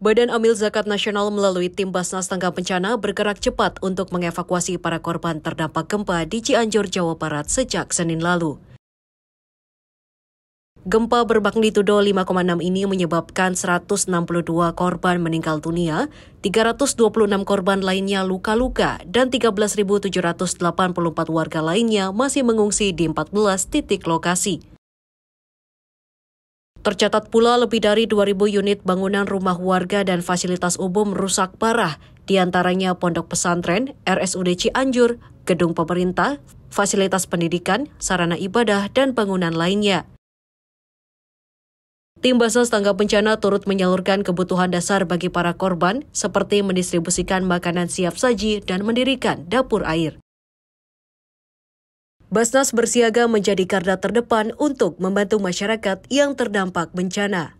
Badan Amil Zakat Nasional melalui tim Basnas Tanggap Bencana bergerak cepat untuk mengevakuasi para korban terdampak gempa di Cianjur, Jawa Barat sejak Senin lalu. Gempa bermagnitudo 5,6 ini menyebabkan 162 korban meninggal dunia, 326 korban lainnya luka-luka, dan 13.784 warga lainnya masih mengungsi di 14 titik lokasi. Tercatat pula lebih dari 2.000 unit bangunan rumah warga dan fasilitas umum rusak parah, diantaranya pondok pesantren, RSUD Cianjur, gedung pemerintah, fasilitas pendidikan, sarana ibadah, dan bangunan lainnya. Tim Basnas Tanggap Bencana turut menyalurkan kebutuhan dasar bagi para korban, seperti mendistribusikan makanan siap saji dan mendirikan dapur air. Basnas bersiaga menjadi garda terdepan untuk membantu masyarakat yang terdampak bencana.